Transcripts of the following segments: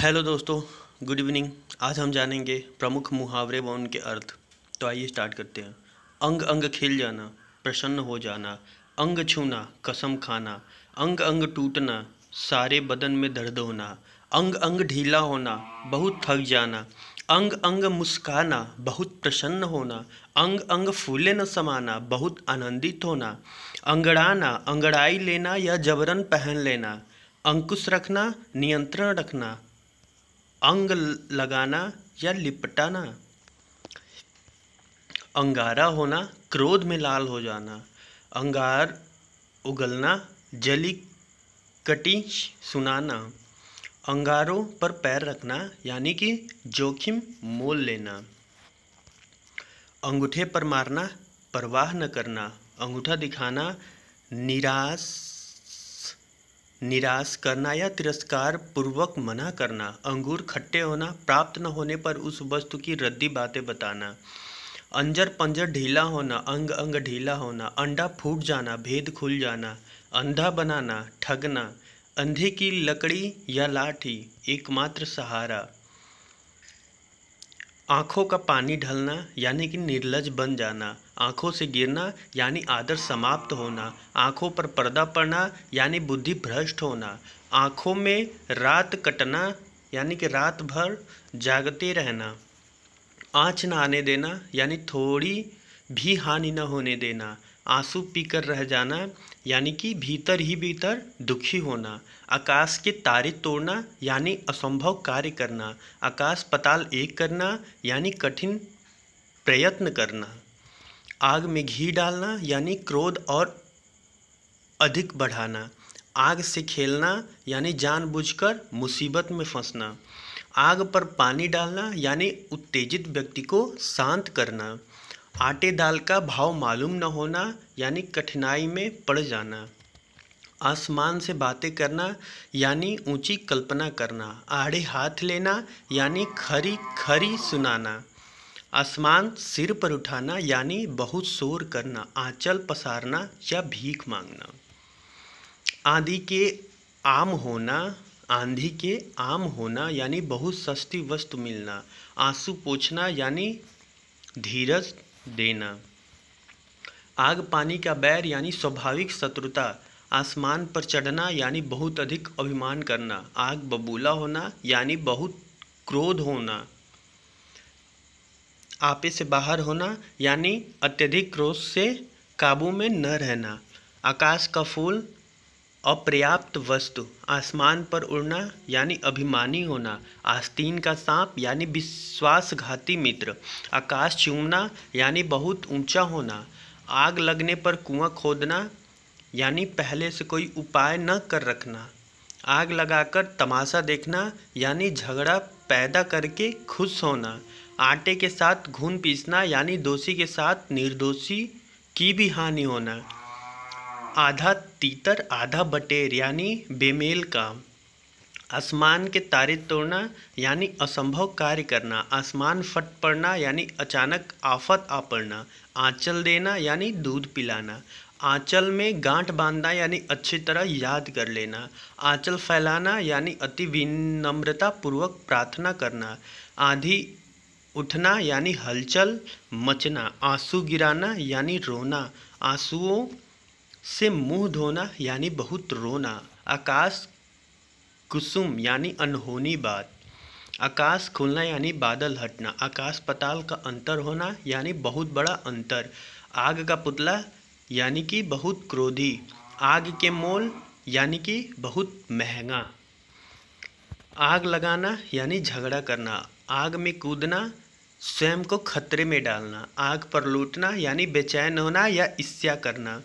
hello दोस्तों good evening आज हम जानेंगे प्रमुख मुहावरे व उनके अर्थ तो आइए स्टार्ट करते हैं अंग अंग खिल जाना प्रसन्न हो जाना अंग छूना कसम खाना अंग अंग टूटना सारे बदन में दर्द होना अंग अंग ढीला होना बहुत थक जाना अंग अंग मुस्काना बहुत प्रसन्न होना अंग अंग फूले न समाना बहुत आनंदित होना अंगड़ाना अंगड़ाई लेना या जबरन पहन लेना अंकुश रखना नियंत्रण रखना अंग लगाना या लिपटाना अंगारा होना क्रोध में लाल हो जाना अंगार उगलना जली कटी सुनाना अंगारों पर पैर रखना यानी कि जोखिम मोल लेना अंगूठे पर मारना परवाह न करना अंगूठा दिखाना निराश निराश करना या तिरस्कार पूर्वक मना करना अंगूर खट्टे होना प्राप्त न होने पर उस वस्तु की रद्दी बातें बताना अंजर पंजर ढीला होना अंग अंग ढीला होना अंडा फूट जाना भेद खुल जाना अंधा बनाना ठगना अंधे की लकड़ी या लाठी एकमात्र सहारा आंखों का पानी ढलना यानी कि निर्लज बन जाना आंखों से गिरना यानी आदर समाप्त होना आंखों पर पर्दा पड़ना यानी बुद्धि भ्रष्ट होना आंखों में रात कटना यानी कि रात भर जागते रहना आँच न आने देना यानी थोड़ी भी हानि न होने देना आंसू पीकर रह जाना यानी कि भीतर ही भीतर दुखी होना आकाश के तारे तोड़ना यानी असंभव कार्य करना आकाश पताल एक करना यानी कठिन प्रयत्न करना आग में घी डालना यानी क्रोध और अधिक बढ़ाना आग से खेलना यानी जानबूझकर मुसीबत में फंसना आग पर पानी डालना यानी उत्तेजित व्यक्ति को शांत करना आटे दाल का भाव मालूम न होना यानी कठिनाई में पड़ जाना आसमान से बातें करना यानी ऊंची कल्पना करना आड़े हाथ लेना यानी खरी खरी सुनाना आसमान सिर पर उठाना यानी बहुत शोर करना आंचल पसारना या भीख मांगना आंधी के आम होना आंधी के आम होना यानी बहुत सस्ती वस्तु मिलना आंसू पोछना यानी धीरज देना आग पानी का बैर यानी स्वाभाविक शत्रुता आसमान पर चढ़ना यानी बहुत अधिक अभिमान करना आग बबूला होना यानी बहुत क्रोध होना आपे से बाहर होना यानी अत्यधिक क्रोध से काबू में न रहना आकाश का फूल अपर्याप्त वस्तु आसमान पर उड़ना यानी अभिमानी होना आस्तीन का सांप यानी विश्वासघाती मित्र आकाश चूमना यानी बहुत ऊंचा होना आग लगने पर कुआं खोदना यानी पहले से कोई उपाय न कर रखना आग लगाकर तमाशा देखना यानी झगड़ा पैदा करके खुश होना आटे के साथ घून पीसना यानी दोषी के साथ निर्दोषी की भी हानि होना आधा तीतर आधा बटेर यानी बेमेल का आसमान के तारे तोड़ना यानी असंभव कार्य करना आसमान फट पड़ना यानी अचानक आफत आ पड़ना आँचल देना यानी दूध पिलाना आँचल में गांठ बांधना यानी अच्छी तरह याद कर लेना आँचल फैलाना यानी अति विनम्रता पूर्वक प्रार्थना करना आधी उठना यानी हलचल मचना आंसू गिराना यानी रोना आंसुओं से मुंह धोना यानी बहुत रोना आकाश कुसुम यानी अनहोनी बात आकाश खुलना यानी बादल हटना आकाश पताल का अंतर होना यानी बहुत बड़ा अंतर आग का पुतला यानी कि बहुत क्रोधी आग के मोल यानी कि बहुत महंगा आग लगाना यानी झगड़ा करना आग में कूदना स्वयं को खतरे में डालना आग पर लूटना यानी बेचैन होना या इस्या करना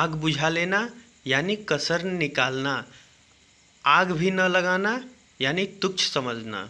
आग बुझा लेना यानी कसर निकालना आग भी न लगाना यानी तुच्छ समझना